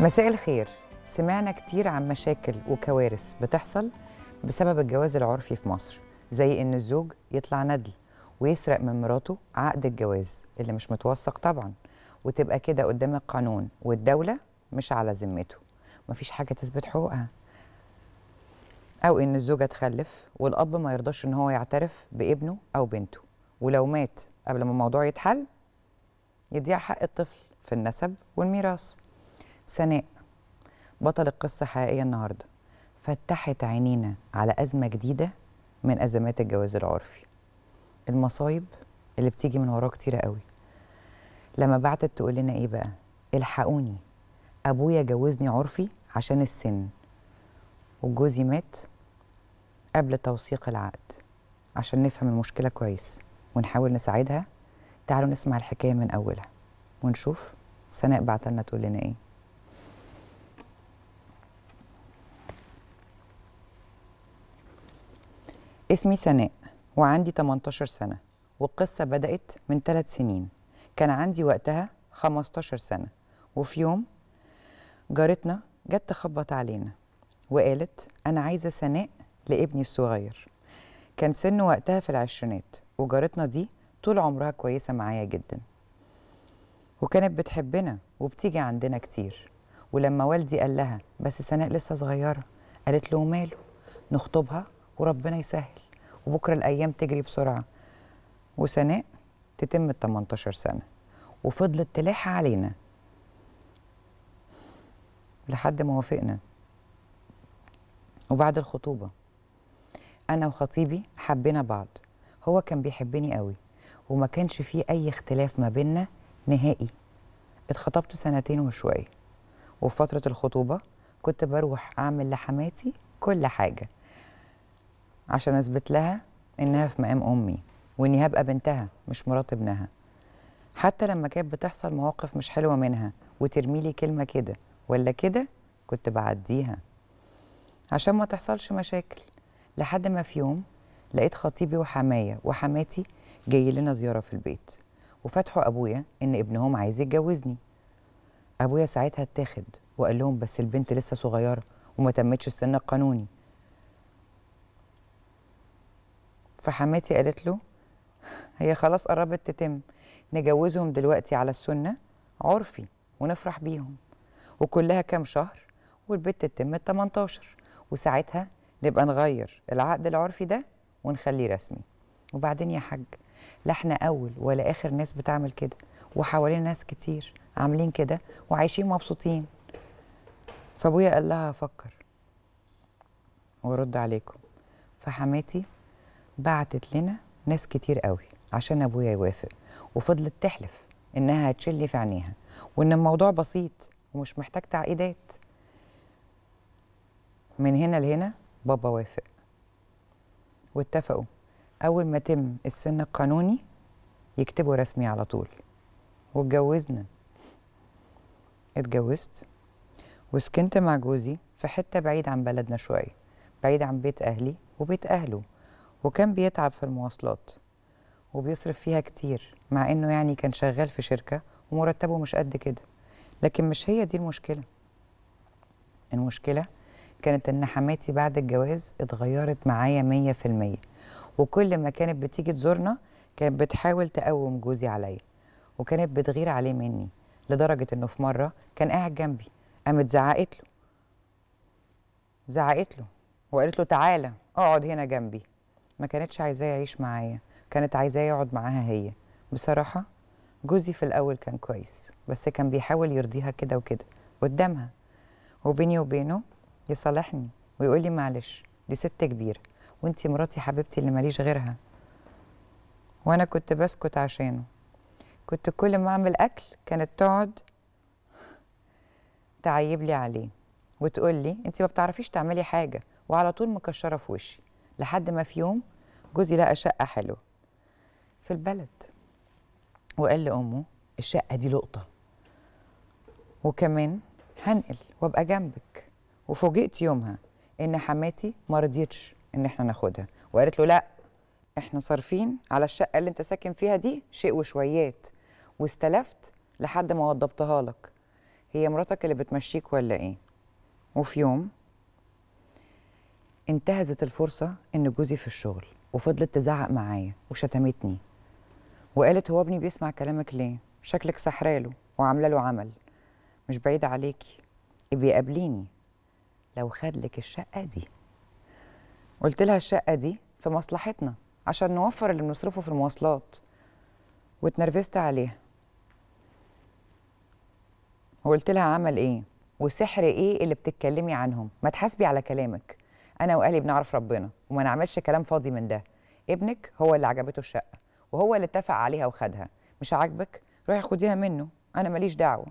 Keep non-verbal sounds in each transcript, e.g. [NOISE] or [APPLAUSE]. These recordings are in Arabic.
مساء الخير سمعنا كتير عن مشاكل وكوارث بتحصل بسبب الجواز العرفي في مصر زي ان الزوج يطلع ندل ويسرق من مراته عقد الجواز اللي مش متوثق طبعا وتبقى كده قدام القانون والدولة مش على ذمته مفيش حاجة تثبت حقوقها أو إن الزوجة تخلف والأب ما يرضاش إن هو يعترف بابنه أو بنته ولو مات قبل ما الموضوع يتحل يضيع حق الطفل في النسب والميراث سناء بطل القصة حقيقية النهاردة فتحت عينينا على أزمة جديدة من أزمات الجواز العرفي المصايب اللي بتيجي من وراه كتيرة قوي لما بعتت تقول لنا إيه بقى الحقوني أبويا جوزني عرفي عشان السن وجوزي مات قبل توثيق العقد عشان نفهم المشكلة كويس ونحاول نساعدها تعالوا نسمع الحكاية من أولها ونشوف سناء بعتلنا تقول لنا إيه اسمي سناء وعندي 18 سنة والقصة بدأت من ثلاث سنين كان عندي وقتها 15 سنة وفي يوم جارتنا جت تخبط علينا وقالت أنا عايزة سناء لابني الصغير كان سنه وقتها في العشرينات وجارتنا دي طول عمرها كويسة معايا جدا وكانت بتحبنا وبتيجي عندنا كتير ولما والدي قال لها بس سناء لسه صغيرة قالت له ماله نخطبها وربنا يسهل وبكره الايام تجري بسرعه وسناء تتم ال 18 سنه وفضلت تلح علينا لحد ما وافقنا وبعد الخطوبه انا وخطيبي حبينا بعض هو كان بيحبني قوي وما كانش فيه اي اختلاف ما بينا نهائي اتخطبت سنتين وشويه وفي فتره الخطوبه كنت بروح اعمل لحماتي كل حاجه عشان اثبت لها انها في مقام امي واني هبقى بنتها مش مرات ابنها حتى لما كانت بتحصل مواقف مش حلوه منها وترميلي كلمه كده ولا كده كنت بعديها عشان ما تحصلش مشاكل لحد ما في يوم لقيت خطيبي وحماية وحماتي جاي لنا زيارة في البيت وفتحوا أبويا إن ابنهم عايز يتجوزني أبويا ساعتها اتاخد وقال لهم بس البنت لسه صغيرة وما تمتش السن القانوني فحماتي قالت له هي خلاص قربت تتم نجوزهم دلوقتي على السنة عرفي ونفرح بيهم وكلها كام شهر والبت تتم ال 18 وساعتها نبقى نغير العقد العرفي ده ونخليه رسمي وبعدين يا حاج لا احنا اول ولا اخر ناس بتعمل كده وحوالينا ناس كتير عاملين كده وعايشين مبسوطين فابويا قال لها افكر وارد عليكم فحماتي بعتت لنا ناس كتير قوي عشان ابويا يوافق وفضلت تحلف انها هتشلي في عينيها وان الموضوع بسيط ومش محتاج تعقيدات من هنا لهنا بابا وافق واتفقوا اول ما تم السن القانوني يكتبوا رسمي على طول واتجوزنا اتجوزت وسكنت مع جوزي في حته بعيد عن بلدنا شويه بعيد عن بيت اهلي وبيت اهله وكان بيتعب في المواصلات وبيصرف فيها كتير مع انه يعني كان شغال في شركه ومرتبه مش قد كده لكن مش هي دي المشكله المشكله كانت ان حماتي بعد الجواز اتغيرت معايا مية في المية وكل ما كانت بتيجي تزورنا كانت بتحاول تقوم جوزي عليا وكانت بتغير عليه مني لدرجة انه في مرة كان قاعد جنبي قامت زعقت له زعقت له وقالت له تعالى اقعد هنا جنبي ما كانتش عايزاه يعيش معايا كانت عايزاه يقعد معاها هي بصراحه جوزي في الاول كان كويس بس كان بيحاول يرضيها كده وكده قدامها وبيني وبينه يصالحني ويقول لي معلش دي ست كبيره وانتي مراتي حبيبتي اللي ماليش غيرها وانا كنت بسكت عشانه كنت كل ما اعمل اكل كانت تقعد تعيب لي عليه وتقول لي انت ما بتعرفيش تعملي حاجه وعلى طول مكشره في وشي لحد ما في يوم جوزي لقى شقه حلوه في البلد وقال لامه الشقه دي لقطه وكمان هنقل وابقى جنبك وفوجئت يومها ان حماتي ما رضيتش ان احنا ناخدها وقالت له لا احنا صارفين على الشقه اللي انت ساكن فيها دي شيء وشويات واستلفت لحد ما وضبتها لك هي مراتك اللي بتمشيك ولا ايه وفي يوم انتهزت الفرصة إن جوزي في الشغل وفضلت تزعق معايا وشتمتني وقالت هو ابني بيسمع كلامك ليه؟ شكلك سحراله وعاملة له عمل مش بعيد عليكي بيقابليني لو لو خدلك الشقة دي قلت لها الشقة دي في مصلحتنا عشان نوفر اللي بنصرفه في المواصلات واتنرفزت عليها وقلت لها عمل ايه وسحر ايه اللي بتتكلمي عنهم ما تحاسبي على كلامك انا واهلي بنعرف ربنا وما نعملش كلام فاضي من ده ابنك هو اللي عجبته الشقه وهو اللي اتفق عليها وخدها مش عاجبك روحي خديها منه انا ماليش دعوه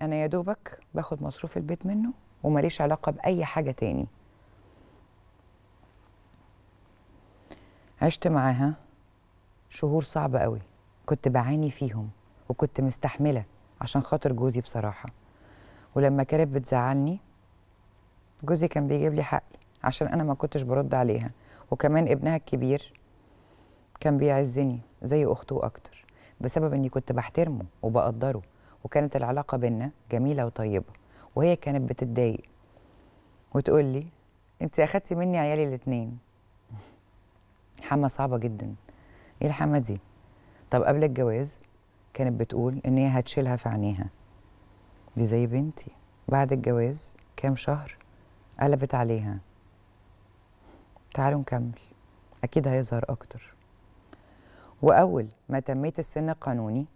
انا يا دوبك باخد مصروف البيت منه وماليش علاقه باي حاجه تاني عشت معاها شهور صعبه قوي كنت بعاني فيهم وكنت مستحمله عشان خاطر جوزي بصراحه ولما كانت بتزعلني جوزي كان بيجيب لي حقي عشان انا ما كنتش برد عليها وكمان ابنها الكبير كان بيعزني زي اخته اكتر بسبب اني كنت بحترمه وبقدره وكانت العلاقه بينا جميله وطيبه وهي كانت بتتضايق وتقول لي انت اخدتي مني عيالي الاتنين [LAUGHS] حمى صعبه جدا ايه الحمى دي طب قبل الجواز كانت بتقول ان هي هتشيلها في عينيها دي زي بنتي بعد الجواز كام شهر قلبت عليها تعالوا نكمل أكيد هيظهر أكتر وأول ما تميت السن القانوني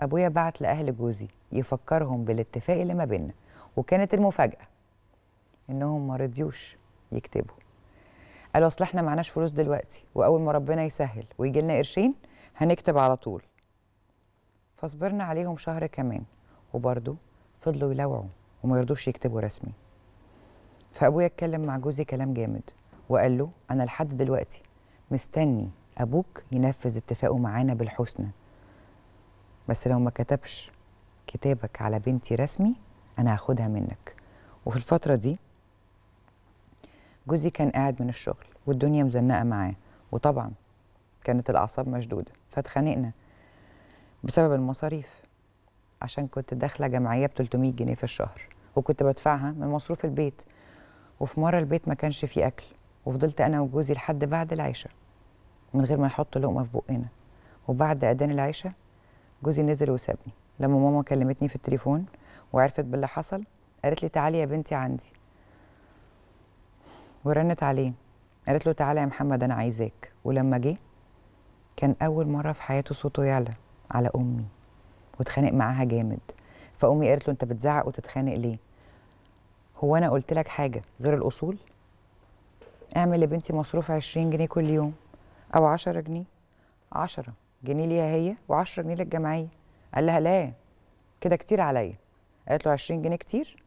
أبويا بعت لأهل جوزي يفكرهم بالاتفاق اللي ما بينا وكانت المفاجأة إنهم ما رضيوش يكتبوا قالوا أصل إحنا معناش فلوس دلوقتي وأول ما ربنا يسهل ويجي لنا قرشين هنكتب على طول فصبرنا عليهم شهر كمان وبرضه فضلوا يلوعوا وما يرضوش يكتبوا رسمي فابويا اتكلم مع جوزي كلام جامد وقال له انا لحد دلوقتي مستني ابوك ينفذ اتفاقه معانا بالحسنى بس لو ما كتبش كتابك على بنتي رسمي انا هاخدها منك وفي الفتره دي جوزي كان قاعد من الشغل والدنيا مزنقه معاه وطبعا كانت الاعصاب مشدوده فاتخانقنا بسبب المصاريف عشان كنت داخله جمعيه ب 300 جنيه في الشهر وكنت بدفعها من مصروف البيت وفي مره البيت ما كانش فيه اكل وفضلت انا وجوزي لحد بعد العشاء من غير ما نحط لقمه في بقنا وبعد اذان العشاء جوزي نزل وسابني لما ماما كلمتني في التليفون وعرفت باللي حصل قالت لي تعالي يا بنتي عندي ورنت عليه قالت له تعالى يا محمد انا عايزاك ولما جه كان اول مره في حياته صوته يعلى على امي واتخانق معاها جامد فامي قالت له انت بتزعق وتتخانق ليه هو انا قلت لك حاجه غير الاصول اعمل لبنتي مصروف 20 جنيه كل يوم او 10 جنيه 10 جنيه ليها هي و10 جنيه للجمعيه قال لها لا كده كتير عليا قالت له 20 جنيه كتير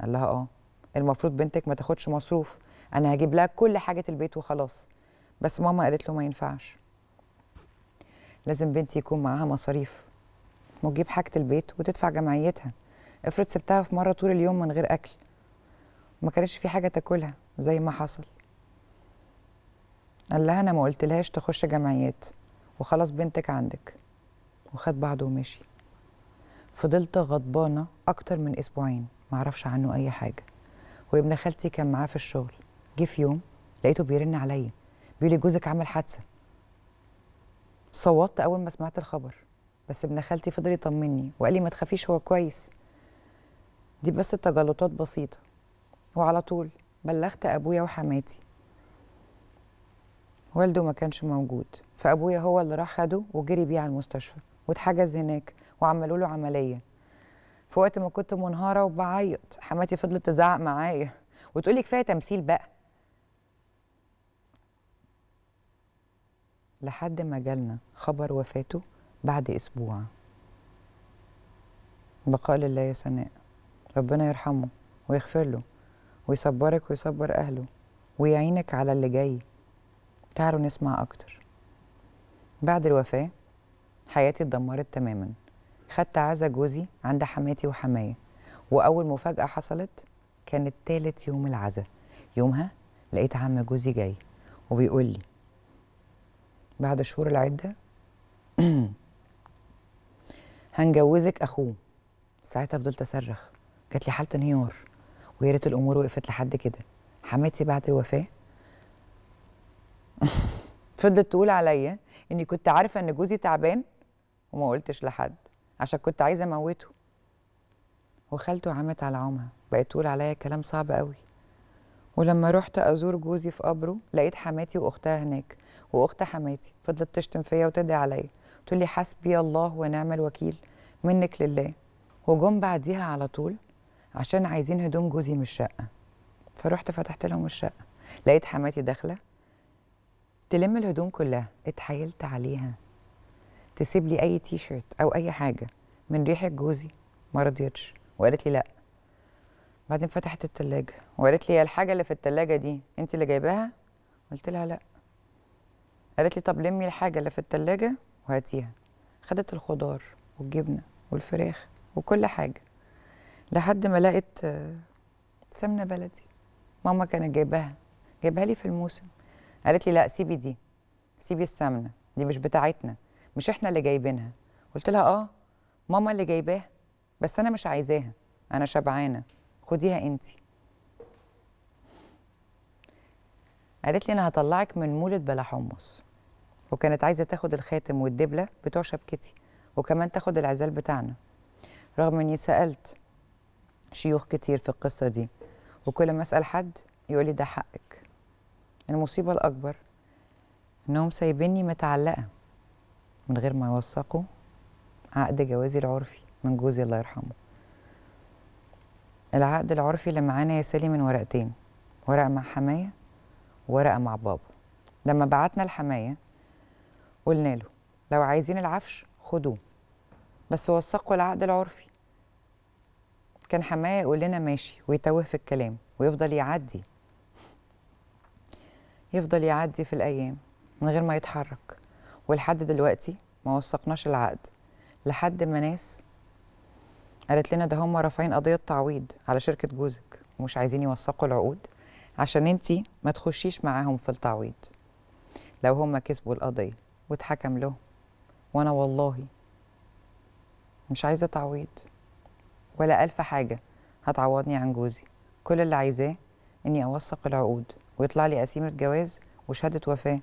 قال لها اه المفروض بنتك ما تاخدش مصروف انا هجيب لها كل حاجه البيت وخلاص بس ماما قالت له ما ينفعش لازم بنتي يكون معاها مصاريف وتجيب حاجه البيت وتدفع جمعيتها افرض سبتها في مره طول اليوم من غير اكل ما كانتش في حاجه تاكلها زي ما حصل قال لها انا ما قلتلهاش تخش جمعيات وخلاص بنتك عندك وخد بعضه ومشي فضلت غضبانه اكتر من اسبوعين معرفش عنه اي حاجه وابن خالتي كان معاه في الشغل جه في يوم لقيته بيرن عليا بيقول لي جوزك عمل حادثه صوتت اول ما سمعت الخبر بس ابن خالتي فضل يطمني وقال لي ما تخافيش هو كويس دي بس تجلطات بسيطة وعلى طول بلغت أبويا وحماتي والده ما كانش موجود فأبويا هو اللي راح خده وجري بيه على المستشفى واتحجز هناك وعملوا له عملية في وقت ما كنت منهارة وبعيط حماتي فضلت تزعق معايا وتقولي كفاية تمثيل بقى لحد ما جالنا خبر وفاته بعد أسبوع بقاء لله يا سناء ربنا يرحمه ويغفر له ويصبرك ويصبر أهله ويعينك على اللي جاي تعالوا نسمع أكتر بعد الوفاة حياتي اتدمرت تماما خدت عزا جوزي عند حماتي وحماية وأول مفاجأة حصلت كانت تالت يوم العزا يومها لقيت عم جوزي جاي وبيقول لي بعد شهور العدة [CLEARS THROAT] هنجوزك أخوه ساعتها فضلت أصرخ جات لي حاله انهيار ويا ريت الامور وقفت لحد كده حماتي بعد الوفاه [LAUGHS] فضلت تقول عليا اني كنت عارفه ان جوزي تعبان وما قلتش لحد عشان كنت عايزه اموته وخالته عمت على عمها بقت تقول عليا كلام صعب قوي ولما رحت ازور جوزي في قبره لقيت حماتي واختها هناك واخت حماتي فضلت تشتم فيا وتدعي عليا تقول لي حسبي الله ونعم الوكيل منك لله وجم بعديها على طول عشان عايزين هدوم جوزي من الشقه فروحت فتحت لهم الشقه لقيت حماتي داخله تلم الهدوم كلها اتحايلت عليها تسيب لي اي تي شيرت او اي حاجه من ريحه جوزي ما رضيتش وقالت لي لا بعدين فتحت التلاجة وقالت لي هي الحاجة اللي في التلاجة دي انت اللي جايباها قلت لها لا قالت لي طب لمي الحاجة اللي في التلاجة وهاتيها خدت الخضار والجبنة والفراخ وكل حاجة لحد ما لقيت آه، سمنه بلدي ماما كانت جايباها جايبها لي في الموسم قالت لي لا سيبي دي سيبي السمنه دي مش بتاعتنا مش احنا اللي جايبينها قلت لها اه ماما اللي جايباها بس انا مش عايزاها انا شبعانه خديها انتي قالت لي انا هطلعك من مولد بلا حمص وكانت عايزه تاخد الخاتم والدبله بتوع شبكتي وكمان تاخد العزال بتاعنا رغم اني سالت شيوخ كتير في القصة دي وكل ما أسأل حد يقول لي ده حقك المصيبة الأكبر إنهم سايبيني متعلقة من غير ما يوثقوا عقد جوازي العرفي من جوزي الله يرحمه العقد العرفي اللي معانا يا سالي من ورقتين ورقة مع حماية وورقة مع بابا لما بعتنا الحماية قلنا له لو عايزين العفش خدوه بس وثقوا العقد العرفي كان حماية يقول لنا ماشي ويتوه في الكلام ويفضل يعدي يفضل يعدي في الأيام من غير ما يتحرك ولحد دلوقتي ما وثقناش العقد لحد ما ناس قالت لنا ده هم رافعين قضية تعويض على شركة جوزك ومش عايزين يوثقوا العقود عشان انتي ما تخشيش معاهم في التعويض لو هم كسبوا القضية واتحكم لهم وانا والله مش عايزة تعويض ولا ألف حاجة هتعوضني عن جوزي كل اللي عايزاه إني أوثق العقود ويطلع لي قسيمة جواز وشهادة وفاة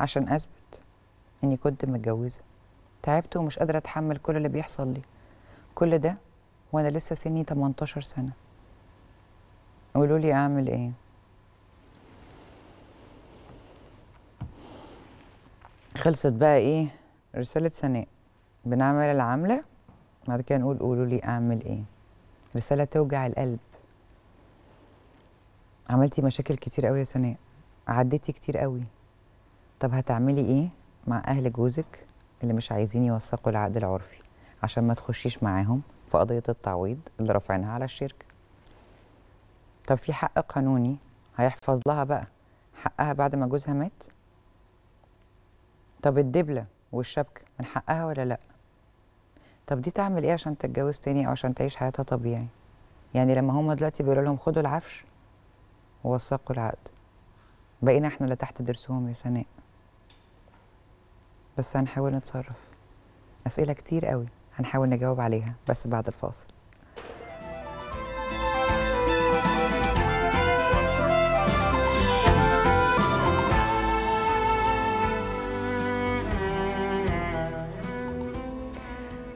عشان أثبت إني كنت متجوزة تعبت ومش قادرة أتحمل كل اللي بيحصل لي كل ده وأنا لسه سني 18 سنة قولوا لي أعمل إيه خلصت بقى إيه رسالة سناء بنعمل العملة بعد كده نقول قولوا لي أعمل إيه رسالة توجع القلب عملتي مشاكل كتير قوي يا سناء عديتي كتير قوي طب هتعملي ايه مع اهل جوزك اللي مش عايزين يوثقوا العقد العرفي عشان ما تخشيش معاهم في قضية التعويض اللي رافعينها على الشركة طب في حق قانوني هيحفظ لها بقى حقها بعد ما جوزها مات طب الدبلة والشبكة من حقها ولا لأ طب دي تعمل ايه عشان تتجوز تاني او عشان تعيش حياتها طبيعي يعني لما هما دلوقتي بيقولوا لهم خدوا العفش ووثقوا العقد بقينا احنا اللي تحت درسهم يا سناء بس هنحاول نتصرف اسئله كتير قوي هنحاول نجاوب عليها بس بعد الفاصل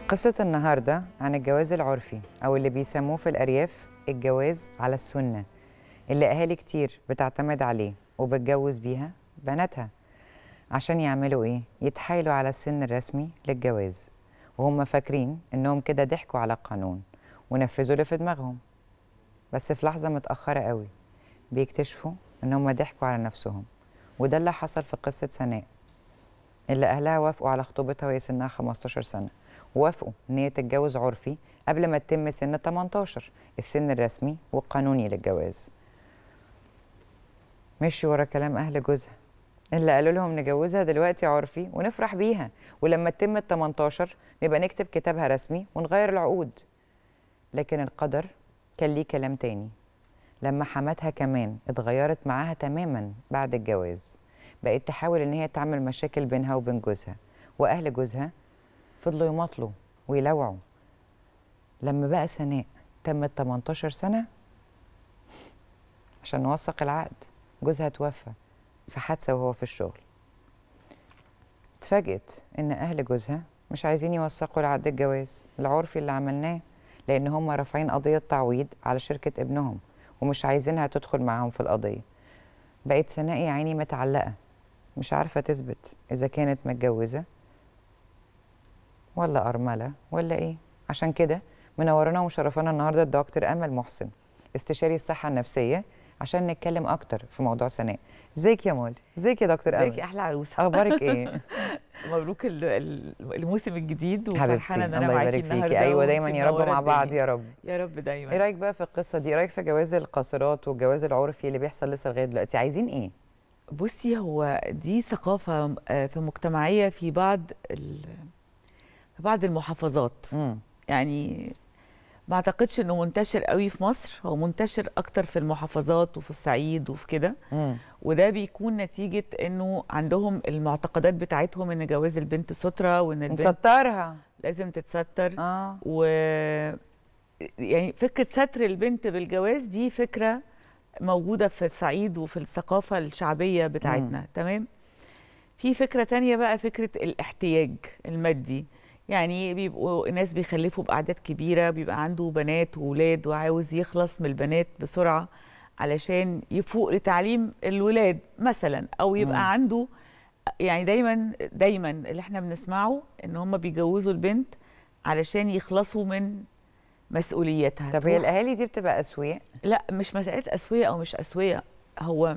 قصة النهاردة عن الجواز العرفي أو اللي بيسموه في الأرياف الجواز على السنة اللي أهالي كتير بتعتمد عليه وبتجوز بيها بناتها عشان يعملوا إيه؟ يتحايلوا على السن الرسمي للجواز وهم فاكرين إنهم كده ضحكوا على القانون ونفذوا اللي في دماغهم بس في لحظة متأخرة قوي بيكتشفوا إنهم ضحكوا على نفسهم وده اللي حصل في قصة سناء اللي أهلها وافقوا على خطوبتها وهي سنها 15 سنة وافقوا ان هي تتجوز عرفي قبل ما تتم سن 18 السن الرسمي والقانوني للجواز مشي ورا كلام اهل جوزها اللي قالوا لهم نجوزها دلوقتي عرفي ونفرح بيها ولما تتم ال 18 نبقى نكتب كتابها رسمي ونغير العقود لكن القدر كان ليه كلام تاني لما حماتها كمان اتغيرت معاها تماما بعد الجواز بقت تحاول ان هي تعمل مشاكل بينها وبين جوزها واهل جوزها فضلوا يماطلوا ويلوعوا لما بقى سناء تمت 18 سنة عشان نوثق العقد جوزها توفى في حادثة وهو في الشغل اتفاجئت ان اهل جوزها مش عايزين يوثقوا العقد الجواز العرفي اللي عملناه لان هم رافعين قضية تعويض على شركة ابنهم ومش عايزينها تدخل معاهم في القضية بقت سناء يا عيني متعلقة مش عارفة تثبت إذا كانت متجوزة ولا ارمله ولا ايه عشان كده منورنا ومشرفانا النهارده الدكتور امل محسن استشاري الصحه النفسيه عشان نتكلم اكتر في موضوع سناء ازيك يا مول ازيك يا دكتور امل ازيك احلى عروسه اخبارك ايه [LAUGHS] مبروك الموسم الجديد وفرحانه ان انا معاكي النهارده ايوه دايما يا رب مع بعض يا رب يا رب دايما ايه رايك بقى في القصه دي ايه رايك في جواز القاصرات والجواز العرفي اللي بيحصل لسه لغايه دلوقتي عايزين ايه بصي هو دي ثقافه آه، في مجتمعيه في بعض ال... في بعض المحافظات م. يعني ما اعتقدش انه منتشر قوي في مصر هو منتشر اكتر في المحافظات وفي الصعيد وفي كده وده بيكون نتيجه انه عندهم المعتقدات بتاعتهم ان جواز البنت ستره وان البنت مسترها لازم تتستر آه. و يعني فكره ستر البنت بالجواز دي فكره موجوده في الصعيد وفي الثقافه الشعبيه بتاعتنا م. تمام في فكره تانية بقى فكره الاحتياج المادي يعني بيبقوا ناس بيخلفوا باعداد كبيره بيبقى عنده بنات وولاد وعاوز يخلص من البنات بسرعه علشان يفوق لتعليم الولاد مثلا او يبقى مم. عنده يعني دايما دايما اللي احنا بنسمعه ان هم بيجوزوا البنت علشان يخلصوا من مسؤوليتها طب هي الاهالي دي بتبقى اسويه لا مش مساله اسويه او مش اسويه هو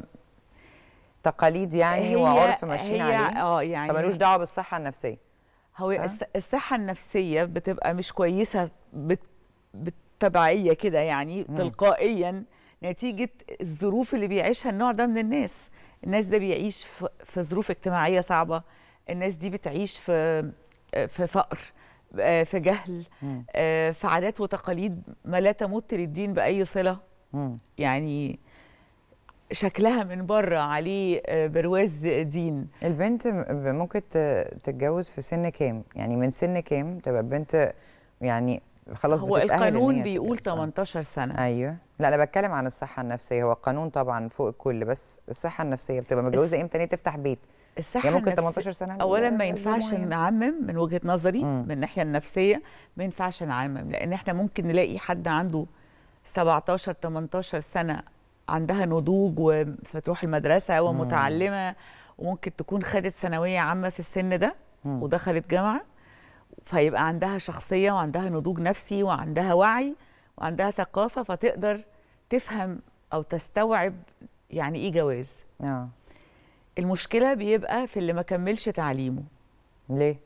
تقاليد يعني وعرف ماشيين عليه اه يعني طب ملوش دعوه بالصحه النفسيه هو الصحه النفسيه بتبقى مش كويسه بالتبعيه كده يعني مم. تلقائيا نتيجه الظروف اللي بيعيشها النوع ده من الناس الناس ده بيعيش في ظروف اجتماعيه صعبه الناس دي بتعيش في في فقر آه، في جهل مم. آه، في عادات وتقاليد ما لا تمت للدين باي صله مم. يعني شكلها من بره عليه آه، برواز دين البنت ممكن تتجوز في سن كام يعني من سن كام تبقى البنت يعني خلاص هو القانون بيقول 18 آه. سنه ايوه لا انا بتكلم عن الصحه النفسيه هو القانون طبعا فوق الكل بس الصحه النفسيه بتبقى متجوزه امتى ان تفتح بيت الصحه يعني ممكن 18 سنه اولا ما ينفعش نعمم من وجهه نظري م. من الناحيه النفسيه ما ينفعش نعمم لان احنا ممكن نلاقي حد عنده 17 18 سنه عندها نضوج وفتروح المدرسه ومتعلمه وممكن تكون خدت ثانويه عامه في السن ده ودخلت جامعه فيبقى عندها شخصيه وعندها نضوج نفسي وعندها وعي وعندها ثقافه فتقدر تفهم او تستوعب يعني ايه جواز آه. المشكله بيبقى في اللي ما كملش تعليمه ليه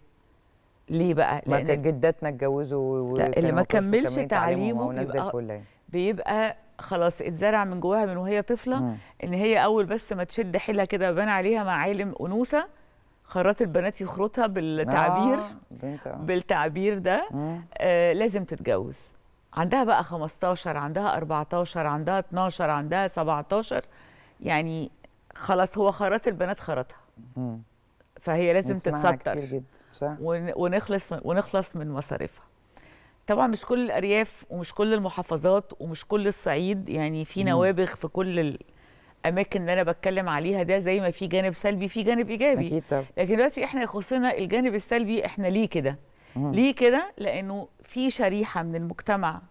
ليه بقى ما لان جداتنا اتجوزوا لا اللي ما كملش تعليمه, تعليمه بيبقى, يعني. بيبقى خلاص اتزرع من جواها من وهي طفله مم. ان هي اول بس ما تشد حيلها كده بان عليها معالم انوثه خرات البنات يخرطها بالتعبير آه. آه. بالتعبير ده آه لازم تتجوز عندها بقى 15 عندها 14 عندها 12 عندها 17 يعني خلاص هو خرات البنات خرطها فهي لازم تتستر كتير جدا ونخلص ونخلص من مصاريفها طبعا مش كل الارياف ومش كل المحافظات ومش كل الصعيد يعني في نوابغ في كل الاماكن اللي انا بتكلم عليها ده زي ما في جانب سلبي في جانب ايجابي اكيد طبعا لكن دلوقتي احنا يخصنا الجانب السلبي احنا ليه كده ليه كده لانه في شريحه من المجتمع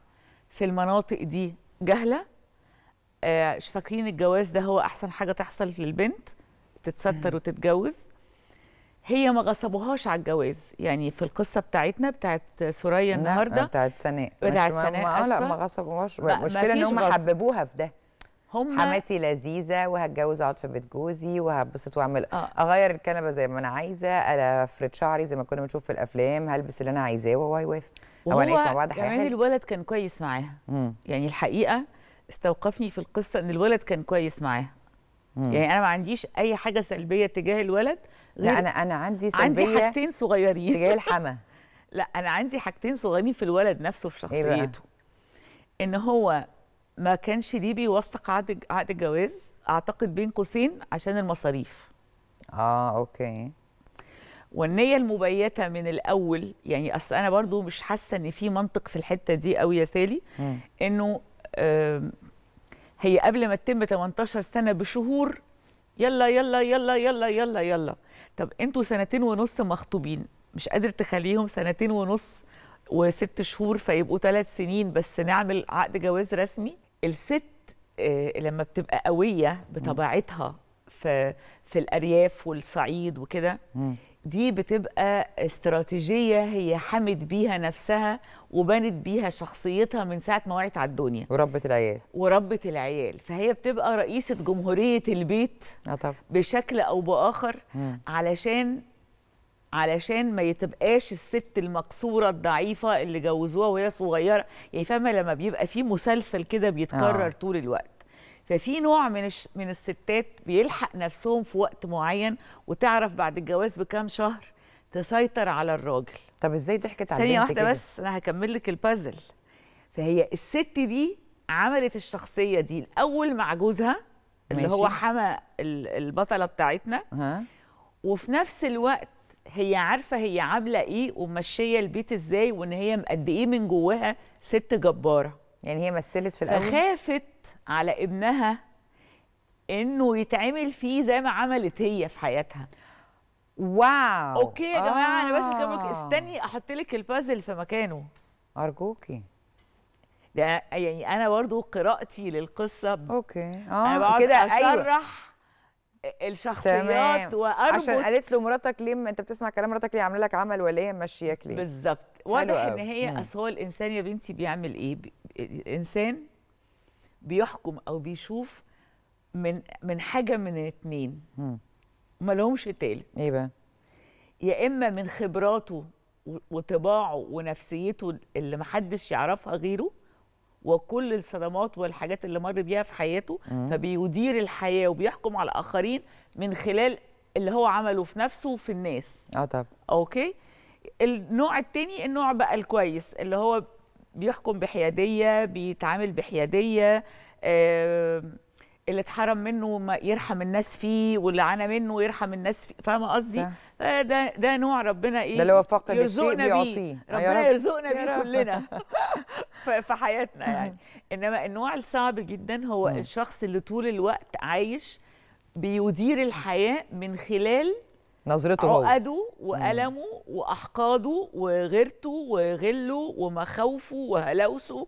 في المناطق دي جهله آه فاكرين الجواز ده هو احسن حاجه تحصل للبنت تتستر وتتجوز هي ما غصبوهاش على الجواز يعني في القصه بتاعتنا بتاعت سوريا النهارده آه، بتاعت سناء بتاعت سناء ما آه، لا ما غصبوهاش المشكله ان هم حببوها في ده هم حماتي لذيذه وهتجوز اقعد في بيت جوزي وهبسط واعمل آه. اغير الكنبه زي ما انا عايزه افرد شعري زي ما كنا بنشوف في الافلام هلبس اللي انا عايزاه وهو هيوافق او هنعيش مع بعض حياه كمان الولد كان كويس معاها يعني الحقيقه استوقفني في القصه ان الولد كان كويس معاها مم. يعني انا ما عنديش اي حاجه سلبيه تجاه الولد لا انا انا عندي سلبيه عندي حاجتين صغيرين تجاه الحما [LAUGHS] لا انا عندي حاجتين صغيرين في الولد نفسه في إيه شخصيته إيه ان هو ما كانش ليه بيوثق عقد عقد الجواز اعتقد بين قوسين عشان المصاريف اه اوكي والنيه المبيته من الاول يعني اصل انا برضو مش حاسه ان في منطق في الحته دي قوي يا سالي انه هي قبل ما تتم 18 سنه بشهور يلا يلا يلا يلا يلا يلا طب انتوا سنتين ونص مخطوبين مش قادر تخليهم سنتين ونص وست شهور فيبقوا ثلاث سنين بس نعمل عقد جواز رسمي الست آه، لما بتبقى قويه بطبيعتها في في الارياف والصعيد وكده دي بتبقى استراتيجية هي حمت بيها نفسها وبنت بيها شخصيتها من ساعة ما وعت على الدنيا وربة العيال وربة العيال فهي بتبقى رئيسة جمهورية البيت أطب. آه، بشكل أو بآخر م. علشان علشان ما يتبقاش الست المكسوره الضعيفه اللي جوزوها وهي صغيره يعني فاهمه لما بيبقى في مسلسل كده بيتكرر آه. طول الوقت ففي نوع من من الستات بيلحق نفسهم في وقت معين وتعرف بعد الجواز بكام شهر تسيطر على الراجل طب ازاي ضحكت على ثانيه واحده بس انا هكمل لك البازل فهي الست دي عملت الشخصيه دي الاول مع جوزها اللي ماشي. هو حما البطله بتاعتنا ها. وفي نفس الوقت هي عارفه هي عامله ايه وماشيه البيت ازاي وان هي قد ايه من جواها ست جباره يعني هي مثلت في الاول فخافت على ابنها انه يتعمل فيه زي ما عملت هي في حياتها واو اوكي يا جماعه آه. انا بس كمك آه. استني احط لك البازل في مكانه ارجوكي ده يعني انا برضو قراءتي للقصه اوكي اه انا بقعد كده أيوة. اشرح أيوة. الشخصيات تمام. واربط عشان قالت له مراتك ليه انت بتسمع كلام مراتك ليه عامله لك عمل ولا هي ماشياك ليه بالظبط واضح ان هي اصل هو الانسان يا بنتي بيعمل ايه الانسان بيحكم او بيشوف من من حاجه من اتنين ما لهمش تالت ايه بقى يا اما من خبراته وطباعه ونفسيته اللي محدش يعرفها غيره وكل الصدمات والحاجات اللي مر بيها في حياته فبيدير الحياه وبيحكم على الاخرين من خلال اللي هو عمله في نفسه وفي الناس اه طب اوكي النوع التاني النوع بقى الكويس اللي هو بيحكم بحياديه بيتعامل بحياديه آه اللي اتحرم منه ما يرحم الناس فيه واللي عانى منه يرحم الناس فيه فاهمه قصدي آه، ده ده نوع ربنا ايه ده اللي هو فقد الشيء بيعطيه ربنا يرزقنا بيه آه، كلنا [LAUGHS] في حياتنا يعني انما النوع الصعب جدا هو الشخص اللي طول الوقت عايش بيدير الحياه من خلال نظرته هو عقده والمه واحقاده وغيرته وغله ومخاوفه وهلاوسه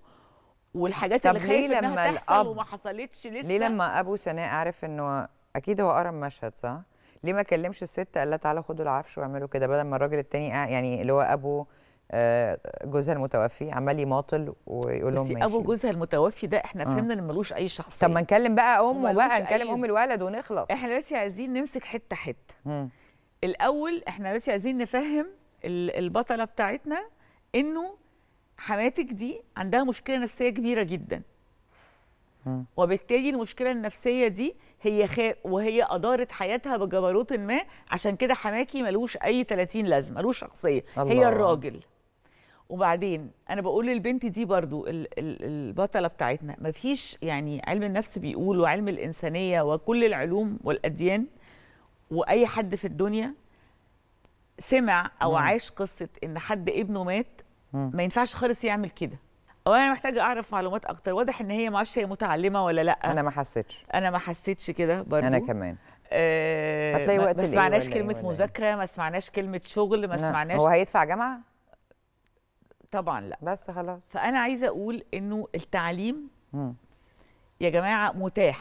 والحاجات اللي خايف انها تحصل وما حصلتش لسه ليه لما ابو سناء عارف انه اكيد هو قرا المشهد صح ليه ما كلمش الست قال لها تعالى خدوا العفش واعملوا كده بدل ما الراجل التاني يعني اللي هو ابو آه، جوزها المتوفي عمال يماطل ويقول لهم ماشي ابو جوزها المتوفي ده احنا آه. فهمنا ان ملوش اي شخصيه طب ما نكلم بقى امه بقى نكلم أي... ام الولد ونخلص احنا دلوقتي عايزين نمسك حته حته الاول احنا دلوقتي عايزين نفهم البطله بتاعتنا انه حماتك دي عندها مشكله نفسيه كبيره جدا وبالتالي المشكله النفسيه دي هي خ... وهي ادارت حياتها بجبروت ما عشان كده حماكي ملوش اي 30 لازمه ملوش شخصيه الله. هي الراجل وبعدين انا بقول للبنت دي برضو البطله بتاعتنا مفيش يعني علم النفس بيقول وعلم الانسانيه وكل العلوم والاديان واي حد في الدنيا سمع او عاش قصه ان حد ابنه مات ما ينفعش خالص يعمل كده او انا محتاجه اعرف معلومات اكتر واضح ان هي ما اعرفش هي متعلمه ولا لا انا ما حسيتش انا ما حسيتش كده برضه انا كمان آه هتلاقي وقت ما سمعناش إيه كلمه إيه؟ مذاكره ما سمعناش كلمه شغل ما سمعناش هو هيدفع جامعه طبعا لا بس خلاص فانا عايزه اقول انه التعليم م. يا جماعه متاح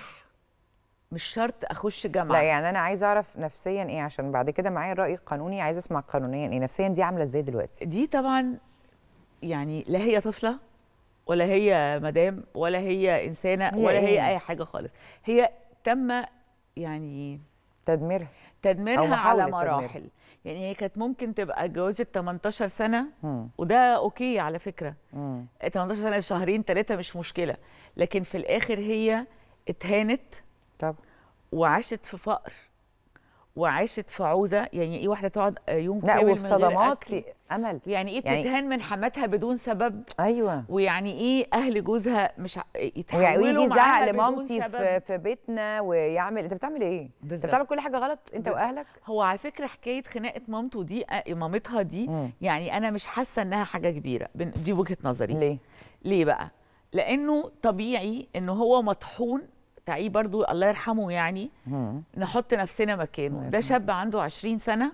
مش شرط اخش جامعه لا يعني انا عايزه اعرف نفسيا ايه عشان بعد كده معايا الراي القانوني عايزه اسمع قانونيا ايه نفسيا دي عامله ازاي دلوقتي دي طبعا يعني لا هي طفله ولا هي مدام ولا هي انسانه هي ولا هي هي إيه؟ اي حاجه خالص هي تم يعني تدميرها تدميرها على مراحل يعني هي كانت ممكن تبقى اتجوزت 18 سنه وده اوكي على فكره 18 سنه شهرين ثلاثه مش مشكله لكن في الاخر هي اتهانت طب وعاشت في فقر وعاشت في عوزه يعني ايه واحده تقعد آه، يوم كامل لا وفي والصدمات امل يعني ايه يعني بتتهان يعني من حماتها بدون سبب ايوه ويعني ايه اهل جوزها مش يتحولوا يعني ويجي زعل لمامتي في, في بيتنا ويعمل انت بتعمل ايه بالزبط. انت بتعمل كل حاجه غلط انت بالزبط. واهلك هو على فكره حكايه خناقه مامته دي آه، مامتها دي م. يعني انا مش حاسه انها حاجه كبيره دي وجهه نظري ليه ليه بقى لانه طبيعي ان هو مطحون تعيه برضو الله يرحمه يعني نحط نفسنا مكانه ده شاب عنده 20 سنه